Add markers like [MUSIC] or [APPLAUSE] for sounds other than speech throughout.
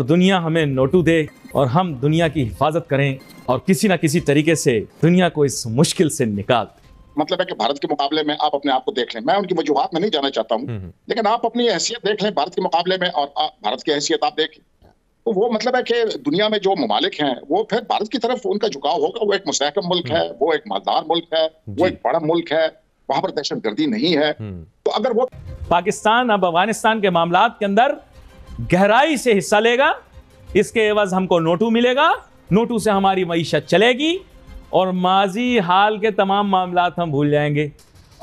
और दुनिया हमें नोटू दे और हम दुनिया की हिफाजत करें और किसी ना किसी तरीके से दुनिया को इस मुश्किल से निकाल मतलब है कि भारत के मुकाबले में आप अपने आप को देख लें मैं उनकी वजूहत में नहीं जाना चाहता हूँ हम्म, हम्म। लेकिन आप अपनी हैसियत देख लें भारत के मुकाबले में और भारत की हैसियत आप देख तो वो मतलब है कि दुनिया में जो ममालिक हैं वो फिर भारत की तरफ उनका झुकाव होगा वो एक मुस्तकम मुल्क है हम्म। वो एक मालदार मुल्क है वो एक बड़ा मुल्क है वहां पर दहशत नहीं है तो अगर वो पाकिस्तान अब अफगानिस्तान के मामला के अंदर गहराई से हिस्सा लेगा इसके एवज हमको नोटू मिलेगा नोटू से हमारी मीशत चलेगी और माजी हाल के तमाम मामला हम भूल जाएंगे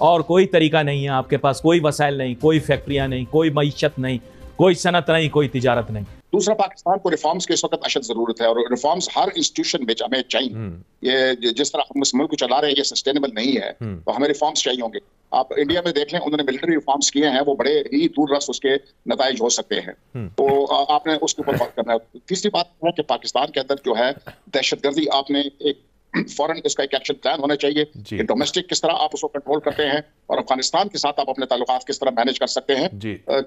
और कोई तरीका नहीं है आपके पास कोई वसाइल नहीं कोई फैक्ट्रियाँ नहीं कोई मीशत नहीं कोई सनत नहीं कोई तजारत नहीं दूसरा पाकिस्तान को रिफॉर्म्स के इस वक्त अशद जरूरत है और रिफॉर्म्स हर इंस्टीट्यूशन में हमें चाहिए हम्म। ये जिस तरह हम इस मुल्क को चला रहे हैं ये सस्टेनेबल नहीं है हम्म। तो हमें रिफॉर्म्स चाहिए होंगे आप इंडिया में देख लें उन्होंने मिलिट्री रिफॉर्म्स किए हैं वो बड़े ही दूर रस उसके नतज हो सकते हैं हम्म। तो आपने उसके ऊपर बात करना है तीसरी बात है कि पाकिस्तान के अंदर जो है दहशतगर्दी आपने एक फॉरन इसका एक एक्शन प्लान होना चाहिए कि डोमेस्टिक किस तरह आप उसको कंट्रोल करते हैं और अफगानिस्तान के साथ आप अपने ताल्लुक किस तरह मैनेज कर सकते हैं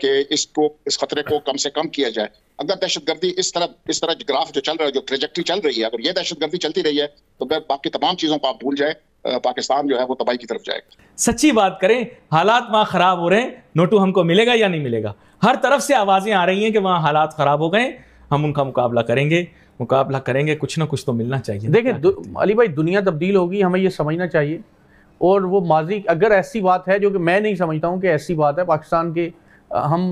कि इसको इस खतरे को कम से कम किया जाए अगर दहशतगर्दी इस तरह इस तरह ग्राफ जो चल रहा है जो ट्रेजेक्ट्री चल रही है अगर ये दहशतगर्दी चलती रही है तो बाकी तमाम चीज़ों को आप भूल जाए पाकिस्तान जो है वो तबाही की तरफ जाएगा सच्ची बात करें हालात वहाँ ख़राब हो रहे हैं नोटू हमको मिलेगा या नहीं मिलेगा हर तरफ से आवाज़ें आ रही हैं कि वहाँ हालात ख़राब हो गए हम उनका मुकाबला करेंगे मुकाबला करेंगे कुछ ना कुछ तो मिलना चाहिए देखिए अली भाई दुनिया तब्दील होगी हमें ये समझना चाहिए और वो माजी अगर ऐसी बात है जो कि मैं नहीं समझता हूँ कि ऐसी बात है पाकिस्तान के हम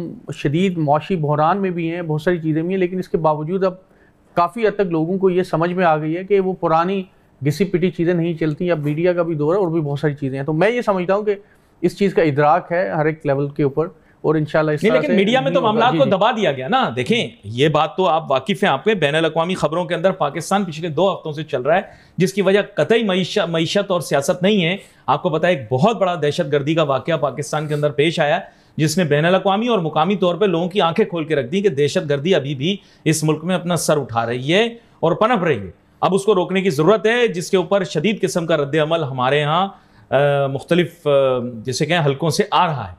शदीद मुशी बहरान में भी हैं बहुत सारी चीज़ें भी हैं लेकिन इसके बावजूद अब काफ़ी हद तक लोगों को ये समझ में आ गई है कि वो पुरानी घिसी पिटी चीज़ें नहीं चलती अब मीडिया का भी दौर है और भी बहुत सारी चीज़ें हैं तो मैं ये समझता हूँ कि इस चीज़ का इदराक है हर एक लेवल के ऊपर और इन नहीं लेकिन मीडिया में तो मामला को दबा दिया गया ना देखें ये बात तो आप वाकिफ हैं आपके बैन अवी खबरों के अंदर पाकिस्तान पिछले दो हफ्तों से चल रहा है जिसकी वजह कतई मीशत और सियासत नहीं है आपको पता है एक बहुत बड़ा दहशत गर्दी का वाक़ पाकिस्तान के अंदर पेश आया जिसने बैन अवी और मुकामी तौर पर लोगों की आंखें खोल के रख दी कि दहशत गर्दी अभी भी इस मुल्क में अपना सर उठा रही है और पनप रही है अब उसको रोकने की ज़रूरत है जिसके ऊपर शदीद किस्म का रद्द अमल हमारे यहाँ मुख्तलिफ जैसे कहें हल्कों से आ रहा है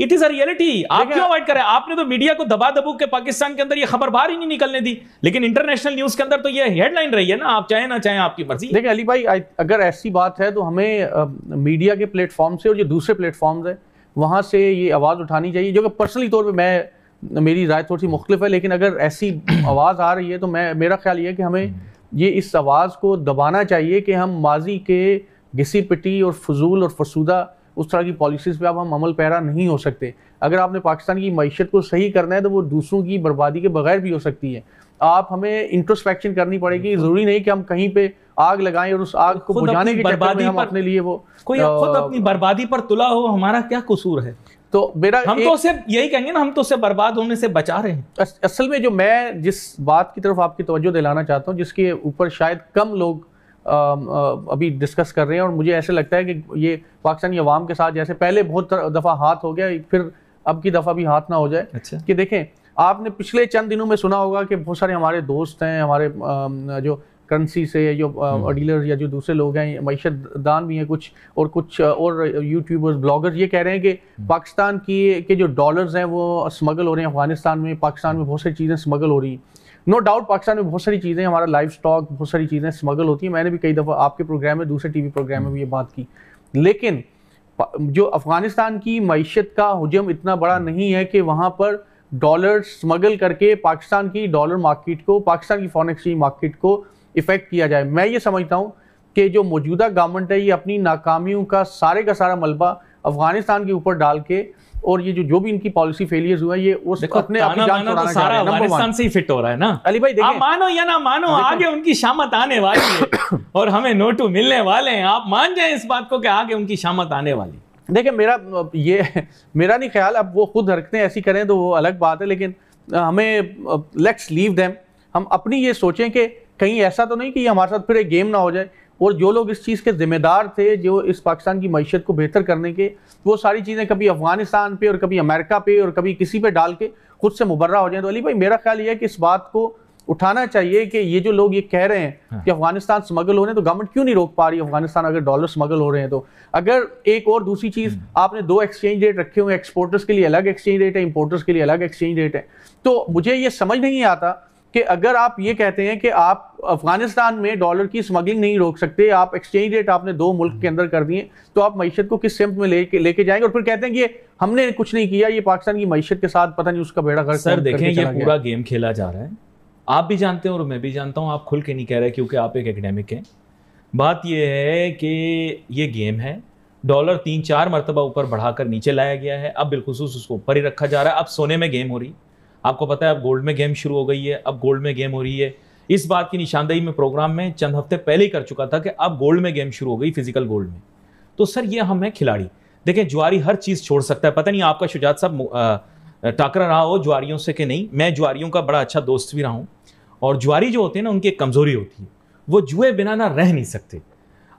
इट इज़ अ रियलिटी आप क्यों अवॉइड करें आपने तो मीडिया को दबा दबू के पाकिस्तान के अंदर ये खबर बाहर ही नहीं निकलने दी लेकिन इंटरनेशनल न्यूज़ के अंदर तो ये हेडलाइन रही है ना आप चाहे ना चाहे आपकी मर्जी देखिए अली भाई अगर ऐसी बात है तो हमें आ, मीडिया के प्लेटफॉर्म से और जो दूसरे प्लेटफॉर्म है वहाँ से ये आवाज़ उठानी चाहिए जो कि पर्सनली तौर पर मैं मेरी राय थोड़ी सी मुख्तलिफ है लेकिन अगर ऐसी आवाज़ आ रही है तो मैं मेरा ख्याल ये है कि हमें हम्म। ये इस आवाज़ को दबाना चाहिए कि हम माजी के घसी पिटी और फजूल और फसूदा उस तरह की पॉलिसीज़ पे अब हम अमल पैरा नहीं हो सकते अगर आपने पाकिस्तान की मीशत को सही करना है तो वो दूसरों की बर्बादी के बगैर भी हो सकती है आप हमें इंट्रोस्पेक्शन करनी पड़ेगी ज़रूरी नहीं कि हम कहीं पे आग लगाएं और उस आग को बुझाने की बर्बादी हम अपने लिए वो कोई खुद अपनी बर्बादी पर तुला हो हमारा क्या कसूर है तो मेरा हम तो उसे यही कहेंगे ना हम तो उसे बर्बाद होने से बचा रहे हैं अस, असल में जो मैं जिस बात की तरफ आपकी तवज्जो दिलाना चाहता हूँ जिसके ऊपर शायद कम लोग आ, आ, अभी डिस्कस कर रहे हैं और मुझे ऐसे लगता है कि ये पाकिस्तानी अवाम के साथ जैसे पहले बहुत दफ़ा हाथ हो गया फिर अब की दफ़ा भी हाथ ना हो जाए अच्छा। कि देखें आपने पिछले चंद दिनों में सुना होगा कि बहुत सारे हमारे दोस्त हैं हमारे जो करंसी से या जो डीलर हम्म। या जो दूसरे लोग हैं मीशत दान भी हैं कुछ और कुछ और यूट्यूबर्स ब्लॉगर्स ये कह रहे हैं कि हम्म। पाकिस्तान की के जो डॉलर्स हैं वो स्मगल हो रहे हैं अफगानिस्तान में पाकिस्तान में हम्म। बहुत सारी चीज़ें स्मगल हो रही हैं नो डाउट पाकिस्तान में बहुत सारी चीज़ें हमारा लाइफ स्टॉक बहुत सारी चीज़ें स्मगल होती हैं मैंने भी कई दफ़ा आपके प्रोग्राम में दूसरे वी प्रोग्राम में भी ये बात की लेकिन जो अफ़गानिस्तान की मीशत का हजम इतना बड़ा नहीं है कि वहाँ पर डॉलर स्मगल करके पाकिस्तान की डॉलर मार्केट को पाकिस्तान की फॉरन एक्सचेंज मार्केट को इफेक्ट किया जाए मैं ये समझता हूँ कि जो मौजूदा गवर्नमेंट है ये अपनी नाकामियों का सारे का सारा मलबा अफगानिस्तान के ऊपर डाल के और ये जो जो भी इनकी पॉलिसी फेलियर्स हुआ ये उस अपने अपनी जान तो सारा अफगानिस्तान से ही फिट हो रहा है ना अली भाई आप मानो या ना मानो आगे उनकी शामत आने वाली है और हमें नोटू मिलने वाले हैं आप मान जाए इस बात को कि आगे उनकी शामत आने वाली देखिए मेरा ये मेरा नहीं ख्याल अब वो खुद हरकतें ऐसी करें तो वो अलग बात है लेकिन हमें लेट्स लीव दैम हम अपनी ये सोचें कि कहीं ऐसा तो नहीं कि हमारे साथ फिर एक गेम ना हो जाए और जो लोग इस चीज़ के ज़िम्मेदार थे जो इस पाकिस्तान की मीशत को बेहतर करने के वो सारी चीज़ें कभी अफ़गानिस्तान पे और कभी अमेरिका पे और कभी किसी पे डाल के खुद से मुबर्रा हो जाए तो अली भाई मेरा ख्याल ये है कि इस बात को उठाना चाहिए कि ये जो लोग ये कह रहे हैं हाँ। कि अफगानिस्तान स्मगल हो रहे हैं तो गवर्नमेंट क्यों नहीं रोक पा रही अफगानिस्तान अगर डॉलर स्मगल हो रहे हैं तो अगर एक और दूसरी चीज़ हम्म। आपने दो एक्सचेंज रेट रखे हुए एक्सपोर्टर्स के लिए अलग एक्सचेंज रेट है इम्पोर्टर्स के लिए अलग एक्सचेंज रेट है तो मुझे ये समझ नहीं आता कि अगर आप ये कहते हैं कि आप अफगानिस्तान में डॉलर की स्मगलिंग नहीं रोक सकते आप एक्सचेंज रेट आपने दो मुल्क के अंदर कर दिए तो आप मीशत को किस सिम्प में लेके लेके जाएंगे और फिर कहते हैं कि हमने कुछ नहीं किया ये पाकिस्तान की मीशत के साथ पता नहीं उसका बेड़ा घर सर देखें ये पूरा गेम खेला जा रहा है आप भी जानते हैं और मैं भी जानता हूँ आप खुल के नहीं कह रहे क्योंकि आप एक एकेडेमिक हैं बात यह है कि ये गेम है डॉलर तीन चार मरतबा ऊपर बढ़ाकर नीचे लाया गया है अब बिलखसूस उसको ऊपर ही रखा जा रहा है अब सोने में गेम हो रही है आपको पता है अब गोल्ड में गेम शुरू हो गई है अब गोल्ड में गेम हो रही है इस बात की निशानदेही में प्रोग्राम में चंद हफ्ते पहले ही कर चुका था कि अब गोल्ड में गेम शुरू हो गई फिजिकल गोल्ड में तो सर ये हम है खिलाड़ी देखें जुआरी हर चीज़ छोड़ सकता है पता नहीं आपका शुजात साहब टाकरा रहा हो जुआरियों से कि नहीं मैं ज्वारियों का बड़ा अच्छा दोस्त भी रहा हूँ और जुआरी जो होते हैं ना उनकी एक कमज़ोरी होती है वो जुए बिना ना रह नहीं सकते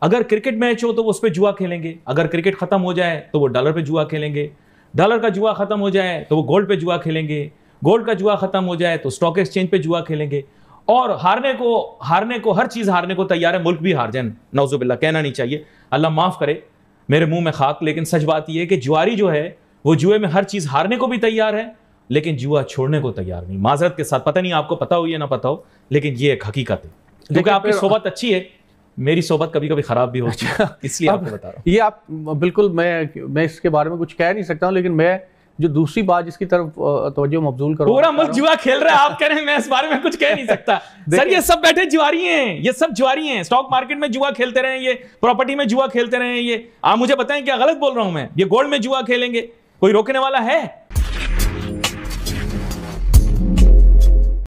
अगर क्रिकेट मैच हो तो वो उस पर जुआ खेलेंगे अगर क्रिकेट ख़त्म हो जाए तो वो डॉलर पर जुआ खेलेंगे डॉलर का जुआ ख़त्म हो जाए तो वो गोल्ड पर जुआ खेलेंगे गोल्ड का जुआ खत्म हो जाए तो स्टॉक एक्सचेंज पे जुआ खेलेंगे और हारने को हारने को हर चीज़ हारने को तैयार है मुल्क भी हार जाए नौजुबिल्ला कहना नहीं चाहिए अल्लाह माफ़ करे मेरे मुंह में खाक लेकिन सच बात यह है कि जुआरी जो है वो जुए में हर चीज़ हारने को भी तैयार है लेकिन जुआ छोड़ने को तैयार नहीं माजरत के साथ पता नहीं आपको पता हो या ना पता हो लेकिन ये एक हकीकत है क्योंकि आपकी सोबत अच्छी है मेरी सोबत कभी कभी ख़राब भी हो अच्छा, इसलिए आपको बता रहा हूँ ये आप बिल्कुल मैं मैं इसके बारे में कुछ कह नहीं सकता हूँ लेकिन मैं जो दूसरी बात जिसकी तरफ तवज्जो मबजूल करो पूरा मुल्क जुआ खेल रहा है आप कह रहे हैं मैं इस बारे में कुछ कह नहीं सकता [LAUGHS] सर ये सब बैठे जुआरी हैं ये सब जुआरी हैं स्टॉक मार्केट में जुआ खेलते रहे ये प्रॉपर्टी में जुआ खेलते रहे ये आप मुझे बताएं क्या गलत बोल रहा हूं मैं ये गोल्ड में जुआ खेलेंगे कोई रोकने वाला है